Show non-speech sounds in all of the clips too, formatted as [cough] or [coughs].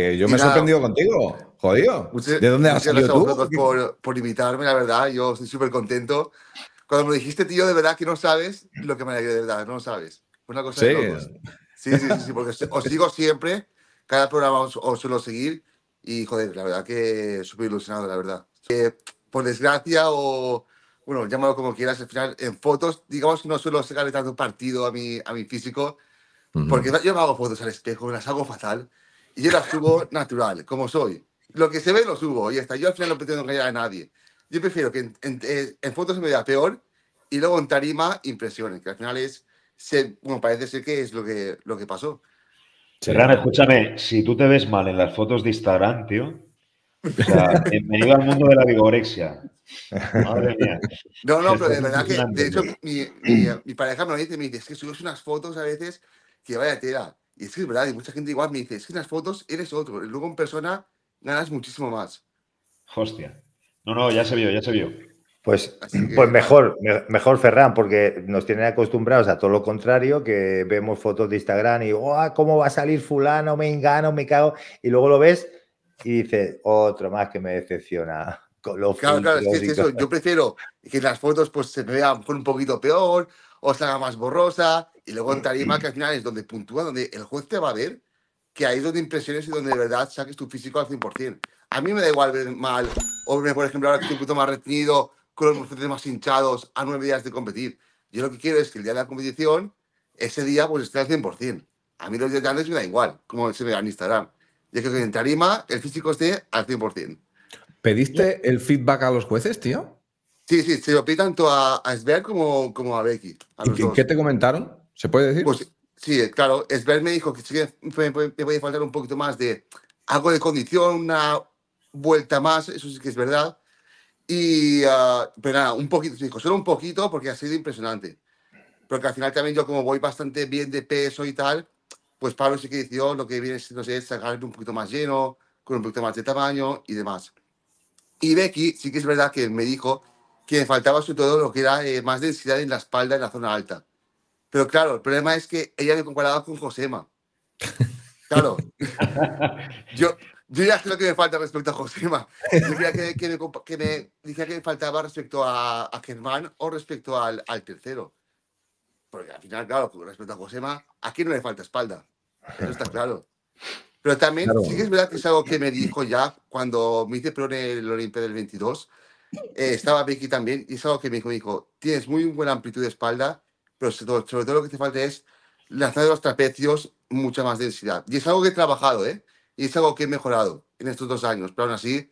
yo me he sorprendido contigo, jodido. ¿De dónde has salido tú? Por, por invitarme, la verdad. Yo estoy súper contento. Cuando me dijiste, tío, de verdad que no sabes lo que me alegré, de verdad, no lo sabes. una cosa sí. de Sí, sí, sí, porque os digo siempre, cada programa os, suelo seguir y, joder, la verdad que súper ilusionado, la verdad. que por desgracia o, bueno, llámalo como quieras, al final, en fotos, digamos que no suelo sacarle tanto partido a mi, a mi físico, porque yo me hago fotos al espejo, las hago fatal. Y yo la subo natural, como soy. Lo que se ve lo subo y hasta Yo al final no pretendo engañar a nadie. Yo prefiero que en, eh, fotos se me vea peor y luego en tarima impresiones, que al final es, bueno, parece ser que es lo que, lo que pasó. Serrano, escúchame, si tú te ves mal en las fotos de Instagram, tío, o sea, [laughs] al mundo de la vigorexia. Madre mía. No, no, pero de verdad que, de hecho, mi, pareja me lo dice, me dice, es que subes unas fotos a veces que vaya tela. Y es que es verdad, y mucha gente igual me dice, es que en las fotos eres otro, y luego en persona ganas muchísimo más. Hostia. No, no, ya se vio, ya se vio. Pues, pues mejor, mejor Ferran, porque nos tienen acostumbrados a todo lo contrario, que vemos fotos de Instagram y, ah, ¿cómo va a salir fulano? Me engano, me cago. Y luego lo ves y dices, otro más que me decepciona. [laughs] claro, claro, es que eso. Yo prefiero que las fotos pues, se vean un poquito peor o haga más borrosa y luego en tarima, que al final es donde puntúa, donde el juez te va a ver, que ahí es donde impresiones y donde de verdad saques tu físico al 100%. A mí me da igual ver mal, hombres, por ejemplo, ahora que estoy un más retenido, con los músculos más hinchados, a nueve días de competir. Yo lo que quiero es que el día de la competición, ese día, pues esté al 100%. A mí los días me da igual, como se me en Instagram. Yo creo que en tarima el físico esté al 100%. ¿Pediste el feedback a los jueces, tío? Sí, sí, se lo pedí tanto a, a como, como a Becky. ¿Y qué te comentaron? ¿Se puede decir? Pues sí, eh, claro. Esbel me dijo que sí, me, podía faltar un poquito más de algo de condición, una vuelta más, eso sí que es verdad. Y, ah, pero nada, un poquito, dijo, solo un poquito porque ha sido impresionante. Porque al final también yo como voy bastante bien de peso y tal, pues Pablo sí que decidió lo que viene siendo es sacarme un poquito más lleno, con un poquito más de tamaño y demás. Y Becky sí que es verdad que me dijo que me faltaba sobre todo lo que era eh, más densidad en la espalda, en la zona alta. Pero claro, el problema es que ella me comparaba con Josema. Claro. [laughs] yo, yo ya sé lo que me falta respecto a Josema. Yo creía que, que, me, que me decía que me faltaba respecto a, Germán o respecto al, tercero. Porque al final, claro, con respecto a Josema, aquí no le falta espalda. Eso está claro. Pero también sí que es verdad que es algo que me dijo ya cuando me hice pro en el Olimpia del 22. Eh, estaba Vicky también y es algo que me dijo, tienes muy buena amplitud de espalda pero sobre, todo lo que te falta es lanzar los trapecios, mucha más densidad. Y es algo que he trabajado, ¿eh? Y es algo que he mejorado en estos dos años, pero aún así,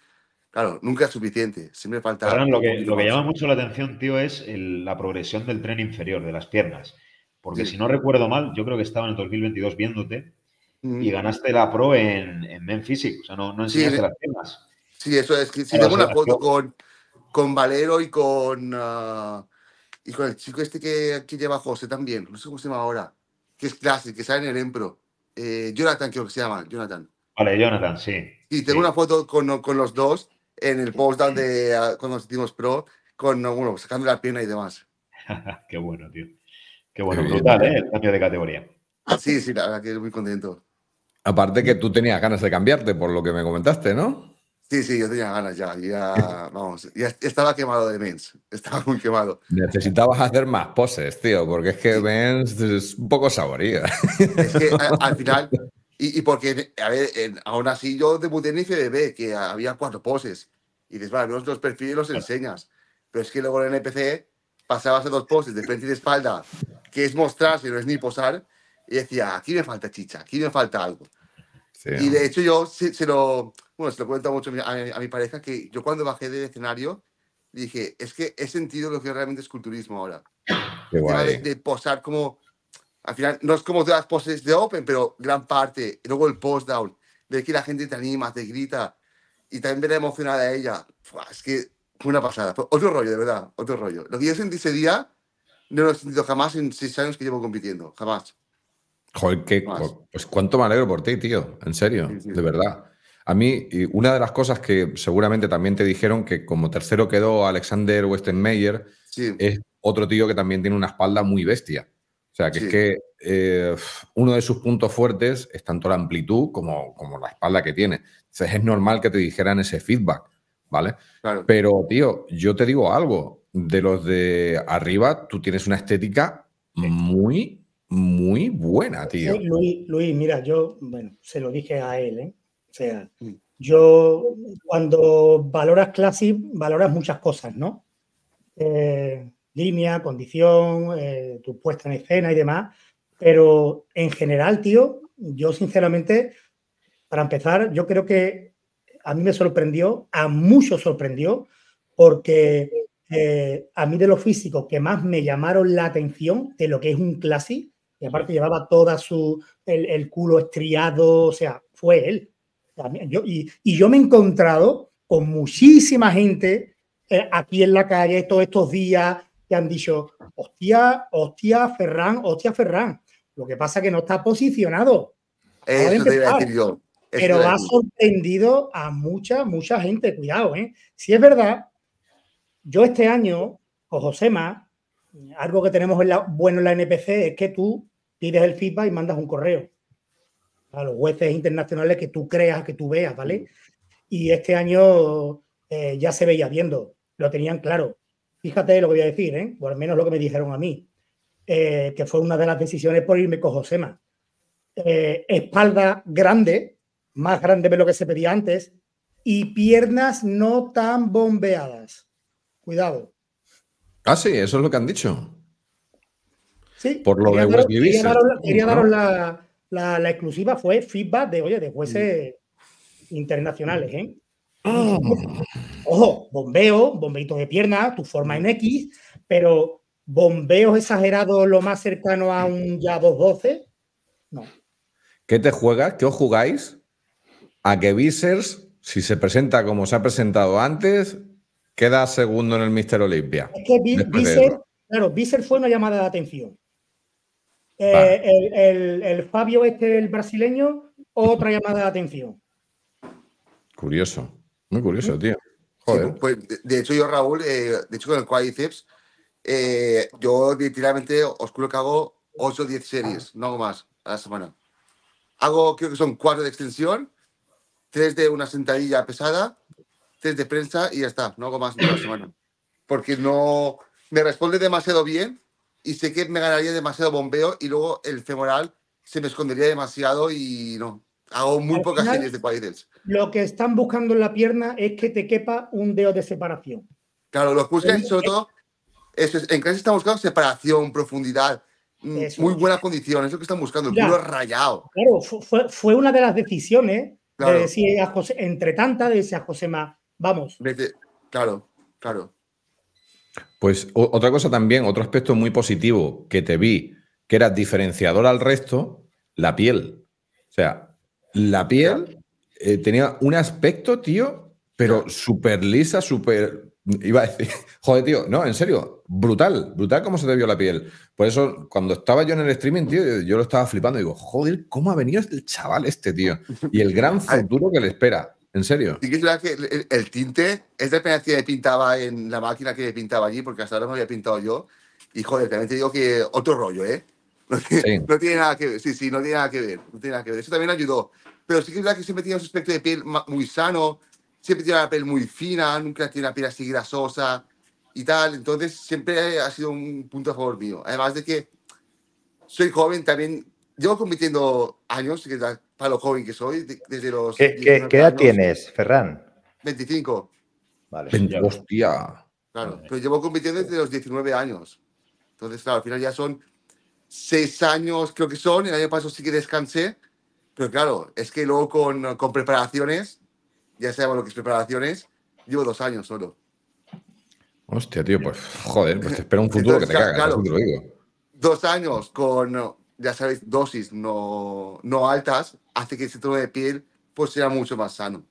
claro, nunca es suficiente, siempre falta... Claro, lo que, llama mucho la atención, tío, es la progresión del tren inferior, de las piernas. Porque si no recuerdo mal, yo creo que estaba en el 2022 viéndote y ganaste la pro en, Men Physics, o sea, no, enseñaste eh, las piernas. Sí, eso es. Que, tengo una foto con, con Valero y con... Ah, y con el chico este que, lleva José también, no sé cómo se llama ahora, que es clásico, que sale en el Empro. Eh, Jonathan creo que se llama, Jonathan. Vale, Jonathan, sí. Y tengo una foto con, los dos en el post de ah, cuando nos hicimos pro, con, bueno, sacando la pierna y demás. [laughs] Qué bueno, tío. Qué bueno, brutal, ¿eh? El cambio de categoría. Sí, sí, la verdad que muy contento. Aparte que tú tenías ganas de cambiarte, por lo que me comentaste, ¿no? Sí, sí, yo tenía ganas ya, ya, vamos, ya estaba quemado de Mens, [laughs] estaba muy quemado. Necesitabas hacer más poses, tío, porque es que Mens es un poco saboría. Es que al final, [laughs] y, porque, a ver, aún así yo debuté en FDB, que había cuatro poses, y dices, vale, los perfiles los enseñas, pero es que luego en el NPC pasabas a dos poses de frente y de espalda, que es mostrar, si no es ni posar, y decía, aquí me falta chicha, aquí me falta algo. Y de hecho yo se, lo, bueno, cuento mucho a mi, pareja que yo cuando bajé del escenario dije, es que he sentido lo que realmente es culturismo ahora. De, posar como, al final no es como todas las poses de Open, pero gran parte, y luego el post-down, ver que la gente te anima, te grita y también ver emocionada a ella, es que fue una pasada, otro rollo, de verdad, otro rollo. Lo que yo sentí ese día no lo he sentido jamás en seis años que llevo compitiendo, jamás. Joder, pues cuánto me alegro por ti, tío, en serio, de verdad. A mí, una de las cosas que seguramente también te dijeron que como tercero quedó Alexander Westenmeyer, es otro tío que también tiene una espalda muy bestia. O sea, que es que eh, uno de sus puntos fuertes es tanto la amplitud como, como la espalda que tiene. Entonces es normal que te dijeran ese feedback, ¿vale? Pero, tío, yo te digo algo, de los de arriba, tú tienes una estética muy muy buena, tío. Luis, mira, yo, bueno, se lo dije a él, ¿eh? O sea, mm. yo cuando valoras clase, valoras muchas cosas, ¿no? Eh, línea, condición, eh, tu puesta en escena y demás. Pero en general, tío, yo sinceramente, para empezar, yo creo que a mí me sorprendió, a muchos sorprendió, porque eh, a mí de los físicos que más me llamaron la atención de lo que es un classic. Y aparte llevaba todo su, el, culo estriado, o sea, fue él. y, yo me he encontrado con muchísima gente eh, aquí en la calle todos estos días que han dicho, hostia, hostia, Ferran, hostia, Ferran. Lo que pasa es que no está posicionado. Eso Pero ha sorprendido a mucha, mucha gente. Cuidado, ¿eh? Si es verdad, yo este año, o Josema, algo que tenemos en la, bueno en la NPC es que tú pides el feedback y mandas un correo a los jueces internacionales que tú creas, que tú veas, ¿vale? Y este año eh, ya se veía viendo, lo tenían claro. Fíjate lo que voy a decir, por ¿eh? o al menos lo que me dijeron a mí, eh, que fue una de las decisiones por irme con Josema. espalda grande, más grande de lo que se pedía antes, y piernas no tan bombeadas. Cuidado. Ah, sí, eso es lo que han dicho por lo de Quería daros, la, exclusiva, fue feedback de, oye, de jueces mm. internacionales, ¿eh? Ah. Ojo, bombeo, bombeitos de pierna, tu forma en X, pero bombeos exagerados lo más cercano a un ya 212, no. ¿Qué te juegas? ¿Qué os jugáis? A que Visers, si se presenta como se ha presentado antes, queda segundo en el Mister Olimpia. Es que fue una llamada de atención. Eh, el, el, el, Fabio este, el brasileño, otra llamada de atención. Curioso, muy curioso, tío. Joder. pues, pues de hecho, yo, Raúl, eh, de hecho, con el Quadriceps, eh, yo literalmente os que hago 8 o 10 series, No no más, a la semana. Hago, creo que son 4 de extensión, 3 de una sentadilla pesada, 3 de prensa y ya está, no hago más a la semana. Porque no me responde demasiado bien y sé que me ganaría demasiado bombeo y luego el femoral se me escondería demasiado y no. Hago muy pocas series de cuádriceps. Lo que están buscando en la pierna es que te quepa un dedo de separación. Claro, los buscan sobre todo. en clase están buscando separación, profundidad, mm, muy buena condición, eso que están buscando, el culo rayado. Claro, fue, una de las decisiones eh, José, entre tantas, de decir a Josema, vamos. Claro, claro. Pues otra cosa también, otro aspecto muy positivo que te vi, que era diferenciador al resto, la piel. O sea, la piel eh, tenía un aspecto, tío, pero súper lisa, súper... Iba a decir, [laughs] joder, tío, no, en serio, brutal, brutal cómo se te vio la piel. Por eso, cuando estaba yo en el streaming, tío, yo lo estaba flipando. Digo, joder, ¿cómo ha venido el chaval este, tío? Y el gran [laughs] futuro que le espera. ¿En serio? Sí que es verdad que el, tinte es la de que pintaba en la máquina que pintaba allí, porque hasta ahora no había pintado yo. Y joder, también te digo que otro rollo, ¿eh? No tiene, nada que ver, sí, sí, no tiene nada que ver, no tiene nada que ver. Eso también ayudó. Pero sí que es verdad que siempre tenía un aspecto de piel muy sano, siempre tenía la piel muy fina, nunca tiene la piel así grasosa y tal. Entonces siempre ha sido un punto a favor mío. Además de que soy joven, también llevo compitiendo años, para lo joven que soy, desde los. ¿Qué, qué, edad tienes, Ferran? 25. Vale. hostia. Claro, pero llevo compitiendo desde los 19 años. Entonces, claro, al final ya son 6 años, creo que son. El año pasado sí que descansé. Pero claro, es que luego con, preparaciones, ya sabemos lo que es preparaciones, llevo dos años solo. Hostia, tío, pues joder, pues te espera un futuro que te cagas, digo. Dos años con ya sabéis, dosis no, altas, hace que ese tono de piel pues sea mucho más sano.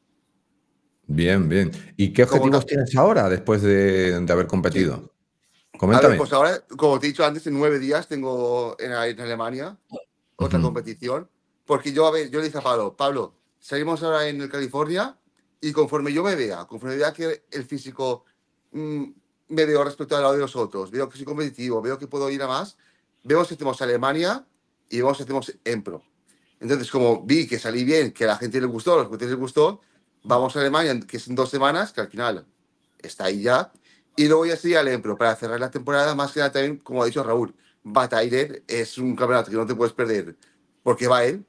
Bien, bien. ¿Y qué objetivos tienes ahora después de, haber competido? Coméntame. pues ahora, como te he dicho antes, en nueve días tengo en, Alemania otra competición. Porque yo, a ver, yo le dije a Pablo, Pablo, salimos ahora en California y conforme yo me vea, conforme vea que el físico mm, me veo respecto al lado de los otros, veo que soy competitivo, veo que puedo ir a más, veo que tenemos Alemania y vamos y hacemos Empro. Entonces, como vi que salí bien, que a la gente le gustó, a los que les gustó, vamos a Alemania, que son dos semanas, que al final está ahí ya, y luego ya sería al Empro para cerrar la temporada, más que nada también, como ha dicho Raúl, Batailer es un campeonato que no te puedes perder, porque va él,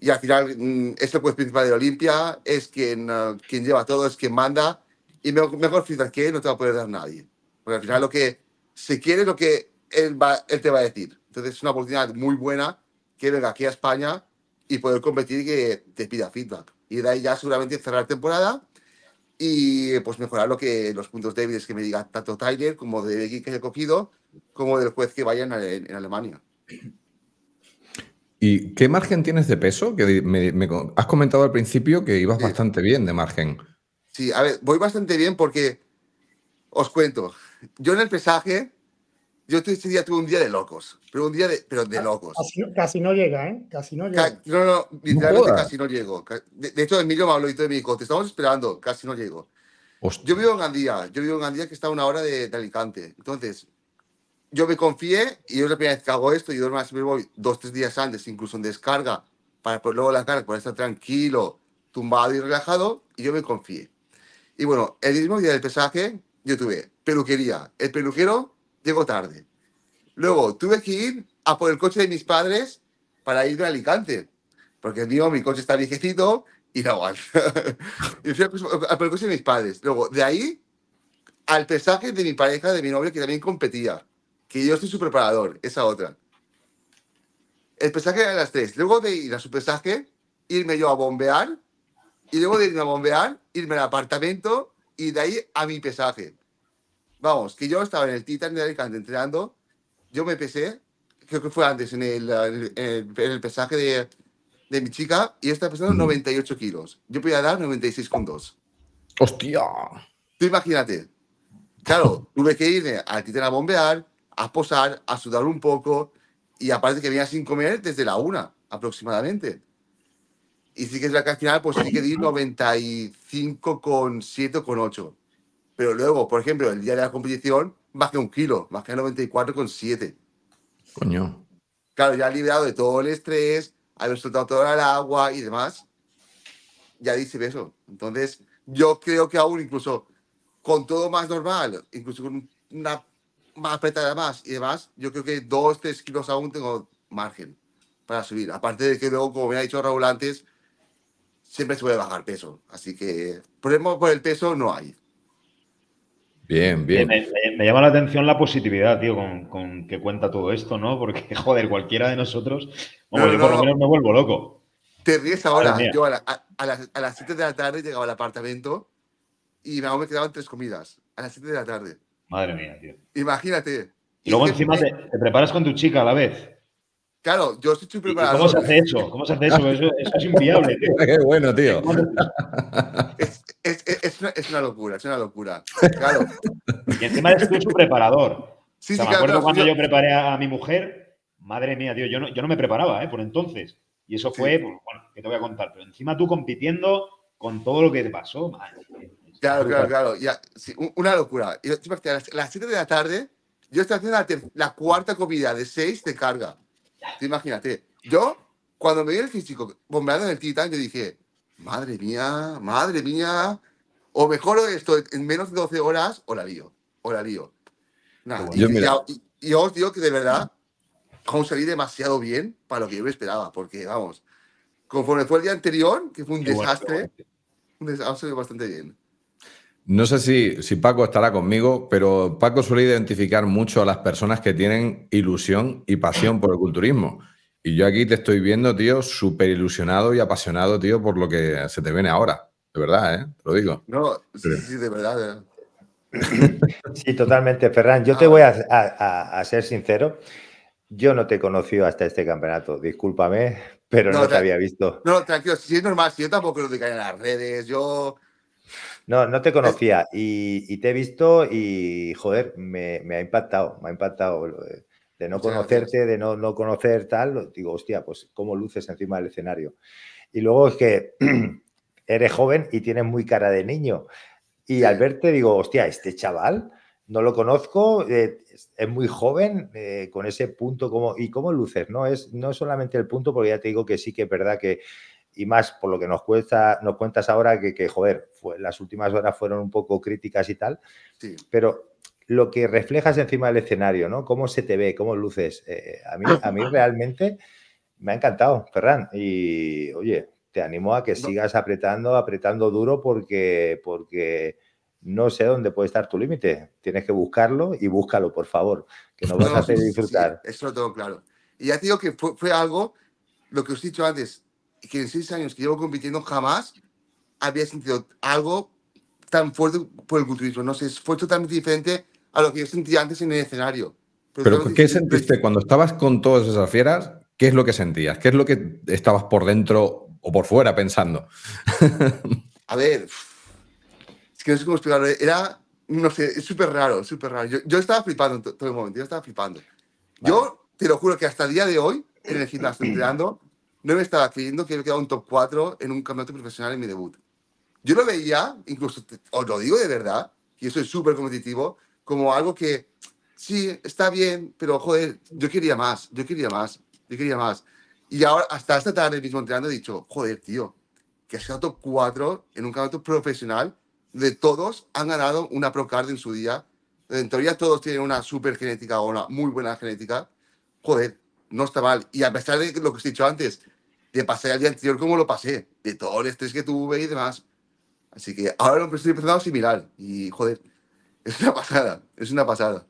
y al final mm, es el principal de Olimpia, es quien, ah, quien lleva todo, es quien manda, y mejor, mejor que él no te va a poder dar nadie. Porque al final lo que, se quiere es lo que él, va, él te va a decir. Entonces es una oportunidad muy buena que venga aquí a España y poder competir y que te pida feedback. Y de ahí ya seguramente cerrar la temporada y pues mejorar lo que los puntos débiles que me diga tanto Tyler como de Becky que he cogido, como del juez que vaya en, Alemania. ¿Y qué margen tienes de peso? Que me, has comentado al principio que ibas bastante bien de margen. Sí, a ver, voy bastante bien porque os cuento. Yo en el pesaje yo este día tuve un día de locos, pero un día de, pero de ah, locos. Casi, no llega, ¿eh? Casi no llega. no, no, literalmente casi no llego. De, hecho, Emilio me habló y me dijo, te estamos esperando, casi no llego. Yo vivo en Gandía, yo vivo en Gandía que está a una hora de, Alicante. Entonces, yo me confié y yo es la primera vez que hago esto y yo más me voy dos, tres días antes, incluso en descarga, para pues luego la cara para estar tranquilo, tumbado y relajado, y yo me confié. Y bueno, el mismo día del pesaje, yo tuve peluquería. El peluquero llego tarde. Luego tuve que ir a por el coche de mis padres para ir a Alicante, porque el mío, mi coche está viejecito y no igual. [laughs] y fui a por el coche de mis padres. Luego, de ahí al pesaje de mi pareja, de mi novia, que también competía, que yo soy su preparador, esa otra. El pesaje era a las tres. Luego de ir a su pesaje, irme yo a bombear, y luego de irme a bombear, irme al apartamento y de ahí a mi pesaje. Vamos, que yo estaba en el Titan de Alicante entrenando, yo me pesé, creo que fue antes, en el, el, pesaje de, de, mi chica, y estaba pesando 98 mm. kilos. Yo podía dar 96,2. ¡Hostia! Tú imagínate. Claro, tuve que irme al Titan a bombear, a posar, a sudar un poco, y aparte que venía sin comer desde la una aproximadamente. Y sí que es la que al final, pues sí que di 95,7,8. Pero luego, por ejemplo, el día de la competición, más que un kilo, más que 94,7. Coño. Claro, ya liberado de todo el estrés, haber soltado toda el agua y demás, ya dice eso. Entonces, yo creo que aún incluso con todo más normal, incluso con una más apretada más y demás, yo creo que dos, tres kilos aún tengo margen para subir. Aparte de que luego, como me ha dicho Raúl antes, siempre se puede bajar peso. Así que problema por el peso no hay. Bien, eh, bien. Me, llama la atención la positividad, tío, con, con, que cuenta todo esto, ¿no? Porque, [laughs] joder, cualquiera de nosotros, yo por lo menos me vuelvo loco. Te ríes ahora. Yo a, las, a, las, 7 de la tarde llegaba al apartamento y me me quedaban tres comidas. A las 7 de la tarde. Madre mía, tío. Imagínate. Y luego encima te, preparas con tu chica a la vez. Claro, yo estoy preparado. ¿Cómo se hace eso? ¿Cómo se hace eso? [laughs] Eso, eso es inviable, tío. [laughs] Qué bueno, tío. Es, es, es, una, locura, es una locura. [laughs] Y encima eres tú su preparador. Sí, sí, me acuerdo claro, cuando yo preparé a mi mujer, madre mía, tío, yo no, yo no me preparaba, ¿eh? Por entonces. Y eso fue, bueno, que te voy a contar. Pero encima tú compitiendo con todo lo que te pasó, madre Claro, claro, claro. una locura. Y, a las 7 de la tarde, yo estaba haciendo la, cuarta comida de 6 de carga. Imagínate. Yo, cuando me vi el físico bombeado en el Titan, yo dije, Madre mía, madre mía. O mejor esto en menos de 12 horas, o la lío, o la lío. y, yo, os digo que de verdad, aún salí demasiado bien para lo que yo me esperaba, porque vamos, conforme fue el día anterior, que fue un desastre, un desastre bastante bien. No sé si, si, Paco estará conmigo, pero Paco suele identificar mucho a las personas que tienen ilusión y pasión por el culturismo. Y yo aquí te estoy viendo, tío, súper ilusionado y apasionado, tío, por lo que se te viene ahora. De verdad, ¿eh? Te lo digo. No, sí, sí, de verdad. Eh. [coughs] sí, totalmente, Ferran. Yo te ah. voy a, ser sincero. Yo no te he conocido hasta este campeonato, discúlpame, pero no, te había visto. No, tranquilo, sí es normal, yo tampoco lo diga en las redes, yo... No, no te conocía y, te he visto y, joder, me, me ha impactado, me ha impactado. Eh, de no conocerte, de no, conocer tal, digo, hostia, pues cómo luces encima del escenario. Y luego es que [clears throat] eres joven y tienes muy cara de niño. Y al verte digo, hostia, este chaval, no lo conozco, eh, es muy joven, eh, con ese punto como, y cómo luces, ¿no? Es no solamente el punto, porque ya te digo que sí que es verdad que, y más por lo que nos cuesta, nos cuentas ahora, que, que joder, fue, las últimas horas fueron un poco críticas y tal, sí. pero lo que reflejas encima del escenario, ¿no? Cómo se te ve, cómo luces. Eh, eh, a, mí, [laughs] a mí realmente me ha encantado, Ferran. Y oye, te animo a que sigas apretando, apretando duro porque, porque no sé dónde puede estar tu límite. Tienes que buscarlo y búscalo, por favor, que nos vas a hacer disfrutar. eso lo tengo claro. Y ya te digo que fue, algo, lo que os he dicho antes, que en seis años que llevo compitiendo jamás había sentido algo tan fuerte por el culturismo. No sé, fue totalmente diferente a lo que yo sentía antes en el escenario. Pero, ¿qué sentiste cuando estabas con todas esas fieras? ¿Qué es lo que sentías? ¿Qué es lo que estabas por dentro o por fuera pensando? [laughs] a ver, es que no sé cómo explicarlo. Era, no sé, es súper raro, súper raro. Yo, estaba flipando todo el momento, yo estaba flipando. Yo te lo juro que hasta el día de hoy, en el gimnasio [clears throat] entrenando, no me estaba creyendo que había quedado un top 4 en un campeonato profesional en mi debut. Yo lo veía, incluso, os lo digo de verdad, y eso es súper competitivo, como algo que sí, está bien, pero joder, yo quería más, yo quería más, yo quería más. Y ahora, hasta esta tarde mismo entrenando, he dicho, joder, tío, que ha sido top 4 en un campeonato profesional, de todos han ganado una pro card en su día. En teoría todos tienen una super genética o una muy buena genética. Joder, no está mal. Y a pesar de lo que os he dicho antes, de pasar el día anterior como lo pasé, de todo el estrés que tuve y demás. Así que ahora lo estoy empezando a asimilar. Y joder, es una pasada, es una pasada.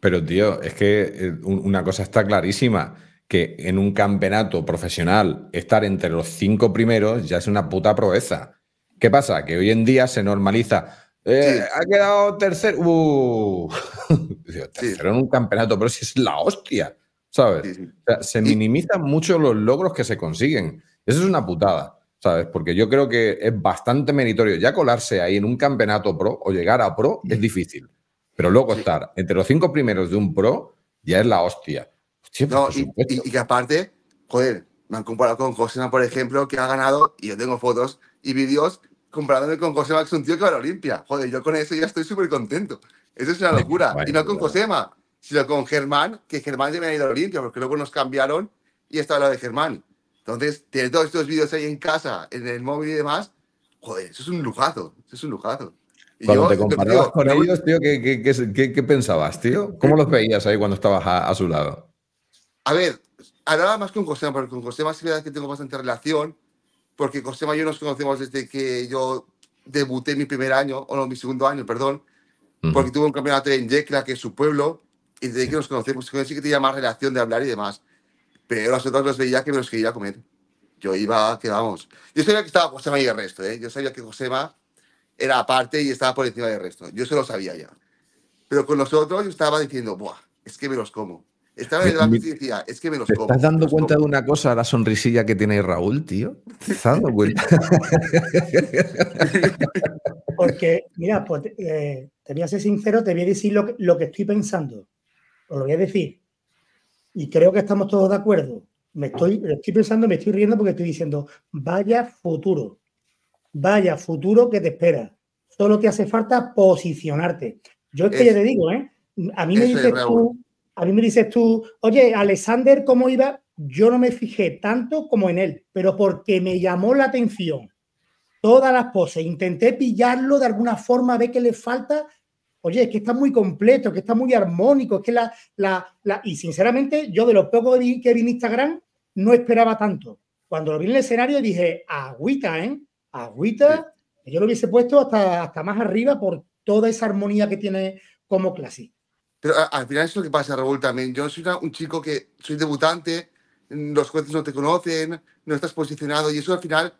Pero tío, es que eh, una cosa está clarísima, que en un campeonato profesional estar entre los cinco primeros ya es una puta proeza. ¿Qué pasa? Que hoy en día se normaliza. Eh, ha quedado ¡Uh! [laughs] tercero. en un campeonato, pero si es la hostia, ¿sabes? se minimizan mucho los logros que se consiguen. Eso es una putada. ¿sabes? Porque yo creo que es bastante meritorio. Ya colarse ahí en un campeonato pro o llegar a pro es difícil. Pero luego estar entre los cinco primeros de un pro ya es la hostia. no, y, que aparte, joder, me han comparado con Cosema, por ejemplo, que ha ganado, y yo tengo fotos y vídeos comparándome con Cosima, que es un tío que va a la Olimpia. Joder, yo con eso ya estoy súper contento. Eso es una locura. y no con Cosema, sino con Germán, que Germán ya me ha ido a la Olimpia, porque luego nos cambiaron y está la de Germán. Entonces, tener todos estos vídeos ahí en casa, en el móvil y demás, joder, eso es un lujazo, eso es un lujazo. cuando te comparabas con ellos, tío, ¿qué, qué, pensabas, tío? ¿Cómo los veías ahí cuando estabas a, su lado? A ver, hablaba más con Josema, porque con Josema sí que tengo bastante relación, porque Josema y yo nos conocemos desde que yo debuté mi primer año, o no, mi segundo año, perdón, porque tuvo un campeonato en Yecla, que es su pueblo, y desde que nos conocemos, sí que tenía más relación de hablar y demás pero nosotros otras los veía que me los quería comer. Yo iba, que vamos. Yo sabía que estaba Josema y el resto, ¿eh? Yo sabía que Josema era aparte y estaba por encima del resto. Yo se lo sabía ya. Pero con nosotros yo estaba diciendo, ¡buah! Es que me los como. Estaba en y decía, es que me los como. ¿Estás dando cuenta de una cosa, la sonrisilla que tiene Raúl, tío? ¿Te estás dando cuenta? [laughs] Porque, mira, pues, eh, te voy a ser sincero, te voy a decir lo que estoy pensando. Os lo voy a decir y creo que estamos todos de acuerdo. Me estoy, estoy pensando, me estoy riendo porque estoy diciendo, vaya futuro, vaya futuro que te espera. Solo te hace falta posicionarte. Yo es que ya te digo, ¿eh? A mí me dices tú, a mí me dices tú, oye, Alexander, ¿cómo iba? Yo no me fijé tanto como en él, pero porque me llamó la atención. Todas las poses, intenté pillarlo de alguna forma, ver qué le falta oye, es que está muy completo, que está muy armónico, es que la, la, la... Y sinceramente, yo de lo pocos que vi en Instagram, no esperaba tanto. Cuando lo vi en el escenario dije, agüita, ¿eh? Agüita, yo lo hubiese puesto hasta, hasta más arriba por toda esa armonía que tiene como clásico. Pero al final es lo que pasa, Raúl, también. Yo soy un chico que soy debutante, los jueces no te conocen, no estás posicionado y eso al final,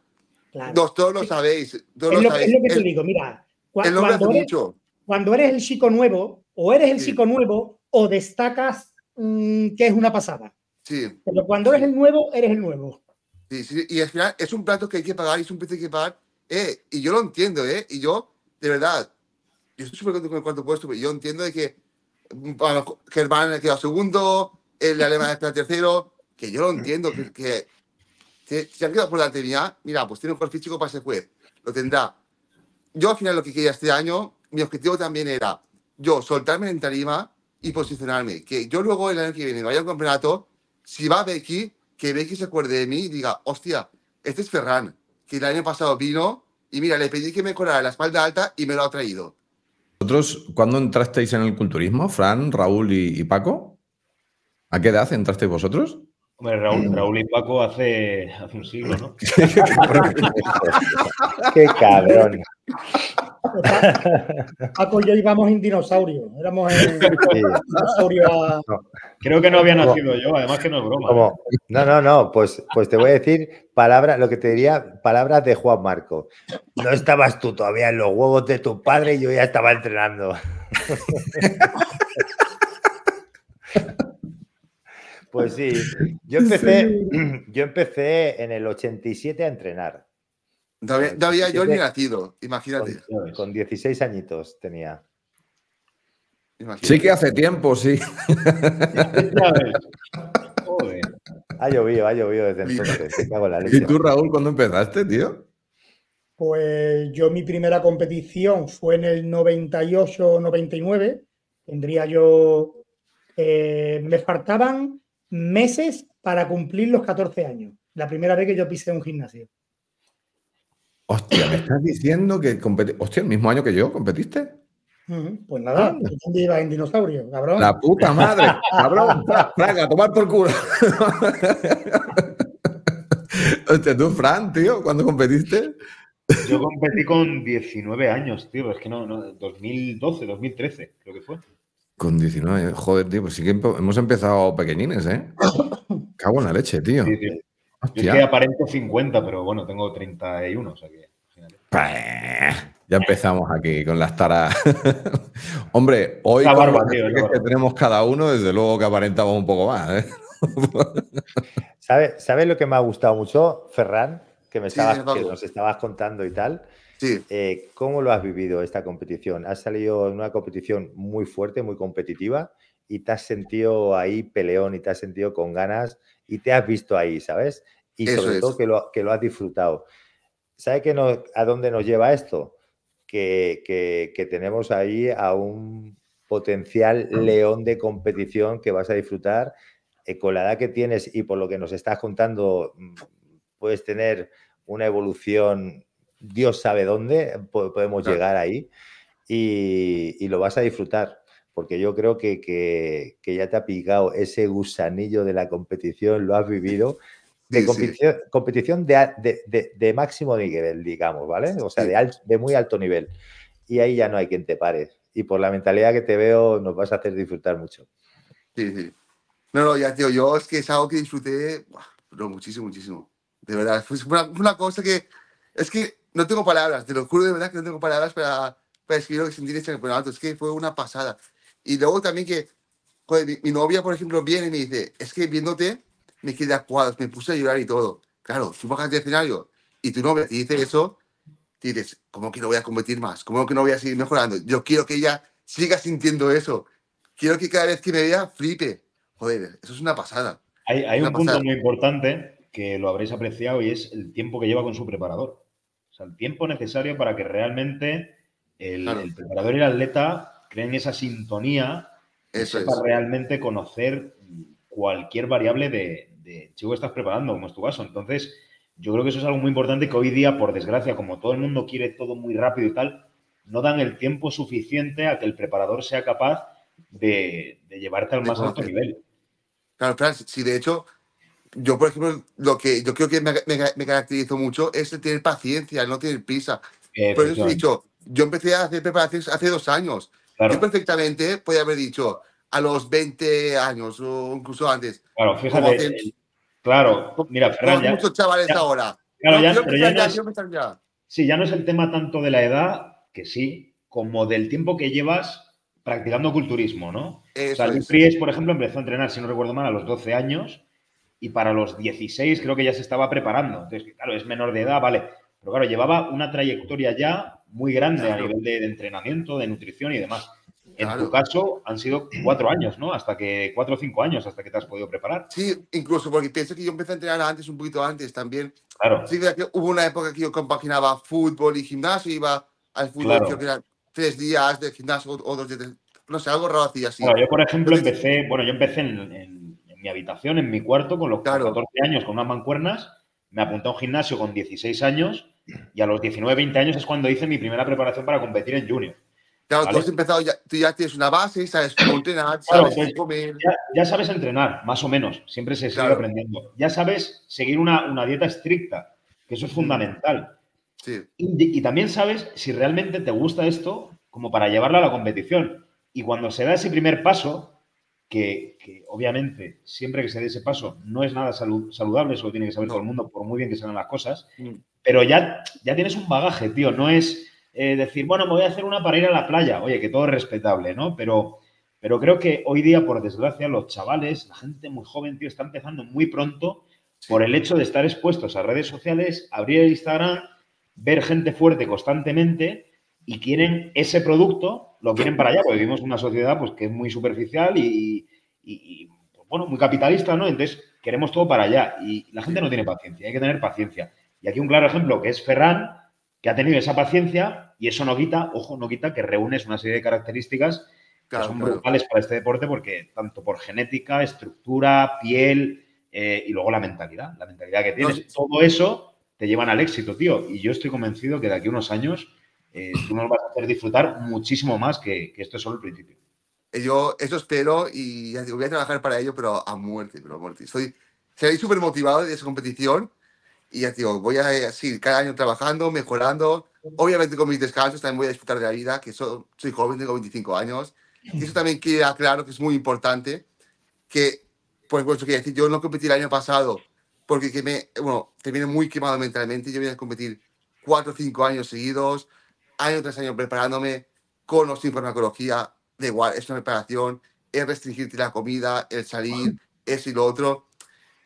claro. todos lo sabéis. Todos es, lo, sabéis. lo, que te digo, mira. Cuando, mucho cuando eres el chico nuevo, o eres el chico nuevo, o destacas mm, que es una pasada. Sí. Pero cuando eres el nuevo, eres el nuevo. Sí, sí, y al final es un plato que hay que pagar y es un precio que hay que pagar. Eh, y yo lo entiendo, ¿eh? Y yo, de verdad, yo estoy súper contento con el cuarto puesto, yo entiendo de que Germán Germán queda segundo, el alemán está tercero, que yo lo entiendo, que, que, ha si quedado por la anterior, mira, pues tiene un perfil físico para ese juez, lo tendrá. Yo al final lo que quería este año mi objetivo también era yo soltarme en tarima y posicionarme. Que yo luego el año que viene vaya al campeonato, si va Becky, que Becky se acuerde de mí y diga, hostia, este es Ferran, que el año pasado vino y mira, le pedí que me colara la espalda alta y me lo ha traído. ¿Vosotros cuando entrasteis en el culturismo, Fran, Raúl y, Paco? ¿A qué edad entrasteis vosotros? Hombre, Raúl, mm. Raúl, y Paco hace, hace un siglo, ¿no? [laughs] qué cabrón. Ah, pues, Paco y yo íbamos en dinosaurio. Éramos en dinosaurio Creo que no había nacido yo, además que no es broma. No, no, no. Pues, pues te voy a decir palabras, lo que te diría, palabras de Juan Marco. No estabas tú todavía en los huevos de tu padre y yo ya estaba entrenando. [laughs] Pues sí, yo empecé, sí. yo empecé en el 87 a entrenar. No había, yo ni nacido, imagínate. Con, 16 añitos tenía. Sí que hace tiempo, sí. [laughs] Ha llovido, ha llovido desde entonces. ¿Y, tú, Raúl, cuándo empezaste, tío? Pues yo mi primera competición fue en el 98-99. Tendría yo... Eh, me faltaban meses para cumplir los 14 años. La primera vez que yo pisé un gimnasio. Hostia, ¿me estás diciendo que competiste? Hostia, el mismo año que yo, ¿competiste? Pues nada, ah. ¿dónde iba en dinosaurio, cabrón? La puta madre, cabrón, [laughs] Frank, tomar por culo. Hostia, tú, Fran, tío, ¿cuándo competiste? Yo competí con 19 años, tío, es que no, no 2012, 2013, creo que fue. Con 19, joder, tío, pues sí que hemos empezado pequeñines, ¿eh? [coughs] Cago en la leche, tío. Sí, tío. Yo aparento 50, pero bueno, tengo 31, o sea que. Pues, ya empezamos aquí con las taras. [laughs] Hombre, hoy la que tenemos cada uno, desde luego que aparentamos un poco más. ¿eh? [laughs] ¿Sabes lo que me ha gustado mucho, Ferran? Que me estabas, que nos estabas contando y tal. Eh, ¿Cómo lo has vivido esta competición? Has salido en una competición muy fuerte, muy competitiva, y te has sentido ahí peleón y te has sentido con ganas y te has visto ahí, ¿sabes? Y sobre todo que lo, has disfrutado. ¿Sabes a dónde nos lleva esto? Que, tenemos ahí a un potencial león de competición que vas a disfrutar eh, con la edad que tienes y por lo que nos estás contando, mm, puedes tener una evolución Dios sabe dónde podemos llegar ahí y, lo vas a disfrutar, porque yo creo que, que, ya te ha picado ese gusanillo de la competición, lo has vivido. De competición, de, de, de, máximo nivel, digamos, ¿vale? O sea, de, muy alto nivel. Y ahí ya no hay quien te pare. Y por la mentalidad que te veo, nos vas a hacer disfrutar mucho. Sí, sí. No, no, ya, tío, yo es que es algo que disfruté, pero muchísimo, muchísimo. De verdad, fue una cosa que, es que no tengo palabras, te lo juro de verdad que no tengo palabras para, escribir lo que sentí en el Es que fue una pasada. Y luego también que mi, novia, por ejemplo, viene y me dice, es que viéndote me quedé acuado, me puse a llorar y todo. Claro, tú bajas de escenario y tu novia te dice eso, tienes dices, ¿cómo que no voy a competir más? ¿Cómo que no voy a seguir mejorando? Yo quiero que ella siga sintiendo eso. Quiero que cada vez que me vea, flipe. Joder, eso es una pasada. Hay, un punto muy importante que lo habréis apreciado y es el tiempo que lleva con su preparador. O sea, el tiempo necesario para que realmente el, preparador y el atleta creen esa sintonía para realmente conocer cualquier variable de, chivo que estás preparando, como es tu caso. Entonces, yo creo que eso es algo muy importante que hoy día, por desgracia, como todo el mundo quiere todo muy rápido y tal, no dan el tiempo suficiente a que el preparador sea capaz de, llevarte al más alto nivel. Claro, claro. si de hecho yo, por ejemplo, lo que yo creo que me, caracterizo mucho es el tener paciencia, no tener prisa. Por eso he dicho, yo empecé a hacer preparaciones hace dos años. Yo perfectamente podía haber dicho a los 20 años o incluso antes. Claro, fíjate. claro, mira, Ferran, ya, muchos chavales ahora. Claro, ya, no es, Sí, ya no es el tema tanto de la edad, que sí, como del tiempo que llevas practicando culturismo, ¿no? o por ejemplo, empezó a entrenar, si no recuerdo mal, a los 12 años y para los 16 creo que ya se estaba preparando. Entonces, claro, es menor de edad, vale. Pero claro, llevaba una trayectoria ya muy grande a nivel de, entrenamiento, de nutrición y demás. En tu caso han sido cuatro años, ¿no? Hasta que cuatro o cinco años hasta que te has podido preparar. Sí, incluso porque pienso que yo empecé a entrenar antes, un poquito antes también. Claro. Sí, que hubo una época que yo compaginaba fútbol y gimnasio, iba al fútbol, creo que tres días de gimnasio o dos de no sé, algo raro hacía así. yo por ejemplo empecé, bueno, yo empecé en mi habitación, en mi cuarto, con los 14 años, con unas mancuernas, me apunté a un gimnasio con 16 años y a los 19, 20 años es cuando hice mi primera preparación para competir en junior. tú has empezado, ya, tú ya tienes una base, sabes entrenar, sabes pues, comer. Ya, sabes entrenar, más o menos, siempre se sigue aprendiendo. Ya sabes seguir una, dieta estricta, que eso es mm. fundamental. y también sabes si realmente te gusta esto como para llevarlo a la competición. Y cuando se da ese primer paso, que, obviamente siempre que se dé ese paso no es nada saludable, eso lo tiene que saber todo el mundo, por muy bien que sean las cosas, mm. pero ya, ya tienes un bagaje, tío, no es eh, decir, bueno, me voy a hacer una para ir a la playa, oye, que todo es respetable, ¿no? Pero, pero creo que hoy día, por desgracia, los chavales, la gente muy joven, tío, está empezando muy pronto por el hecho de estar expuestos a redes sociales, abrir el Instagram, ver gente fuerte constantemente y quieren ese producto lo quieren para allá, porque vivimos una sociedad pues, que es muy superficial y, pues, bueno, muy capitalista, ¿no? Entonces queremos todo para allá y la gente no tiene paciencia, hay que tener paciencia. Y aquí un claro ejemplo que es Ferran, que ha tenido esa paciencia y eso no quita, ojo, no quita que reúnes una serie de características que son muy para este deporte porque tanto por genética, estructura, piel eh, y luego la mentalidad, la mentalidad que tienes, todo eso te llevan al éxito, tío. Y yo estoy convencido que de aquí a unos años eh, tú nos vas a hacer disfrutar muchísimo más que, que esto es solo el principio. Yo eso espero y voy a trabajar para ello, pero a muerte, pero a muerte. Soy, súper motivado de esa competición y ya digo, voy a eh, seguir cada año trabajando, mejorando. Obviamente con mis descansos también voy a disfrutar de la vida, que soy joven, tengo 25 años. Y eso también queda claro que es muy importante, que, pues, quiero que decir, yo no competí el año pasado porque me, bueno, terminé muy quemado mentalmente. Yo voy a competir cuatro o cinco años seguidos, año tras año preparándome con o sin farmacología, da igual, es una preparación, es restringirte la comida, el salir, eso y lo otro.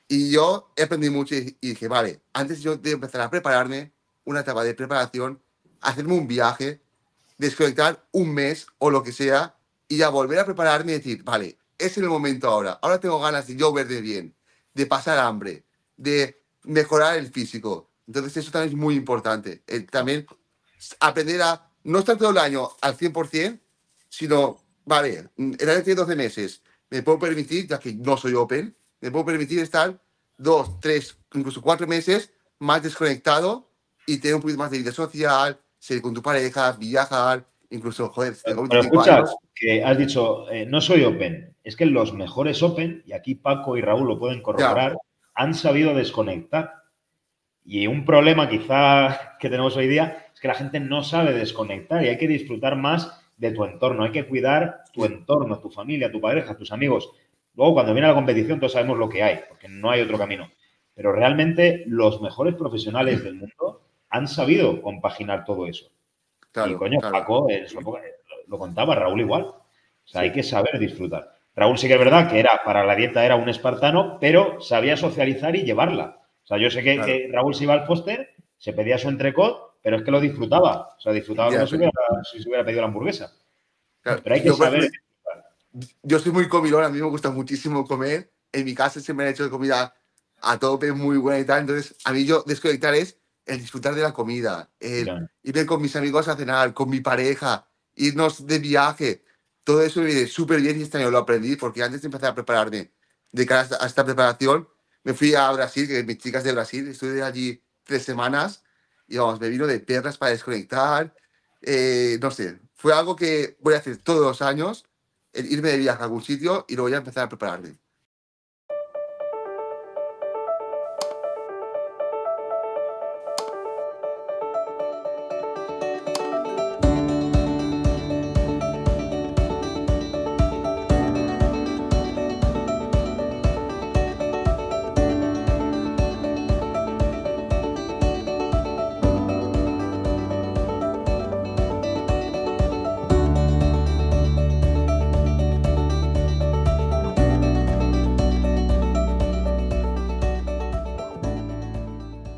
Y yo aprendí mucho y, dije, vale, antes yo de empezar a prepararme, una etapa de preparación, hacerme un viaje, desconectar un mes o lo que sea y ya volver a prepararme y decir, vale, es el momento ahora, ahora tengo ganas de yo de bien, de pasar hambre, de mejorar el físico. Entonces eso también es muy importante. también aprender a no estar todo el año al 100%, sino, vale, el año tiene 12 meses, me puedo permitir, ya que no soy open, me puedo permitir estar dos, tres, incluso cuatro meses más desconectado y tener un poquito más de vida social, ser con tu pareja, viajar, incluso, joder, Pero escucha, que has dicho, eh, no soy open, es que los mejores open, y aquí Paco y Raúl lo pueden corroborar, han sabido desconectar y un problema quizá que tenemos hoy día es que la gente no sabe desconectar y hay que disfrutar más de tu entorno, hay que cuidar tu entorno, tu familia, tu pareja, tus amigos. Luego, cuando viene la competición, todos sabemos lo que hay, porque no hay otro camino. Pero realmente los mejores profesionales del mundo han sabido compaginar todo eso. y coño, Paco, lo, contaba Raúl igual. O sea, hay que saber disfrutar. Raúl sí que es verdad que era para la dieta era un espartano, pero sabía socializar y llevarla. O sea, yo sé que, Raúl se iba al Foster, se pedía su entrecot, pero es que lo disfrutaba. O sea, disfrutaba como si, hubiera, se hubiera pedido la hamburguesa. Pero hay que yo, pues, saber. yo soy muy comilón, a mí me gusta muchísimo comer. En mi casa se me ha hecho comida a tope, muy buena y tal. Entonces, a mí yo desconectar es el disfrutar de la comida, Ir con mis amigos a cenar, con mi pareja, irnos de viaje. Todo eso me viene súper bien y este año lo aprendí porque antes de empezar a prepararme de cara a esta preparación, me fui a Brasil, que mis chicas de Brasil, estuve allí tres semanas y vamos, me vino de perras para desconectar. Eh, no sé, fue algo que voy a hacer todos los años, irme de viaje a algún sitio y luego ya empezar a prepararme.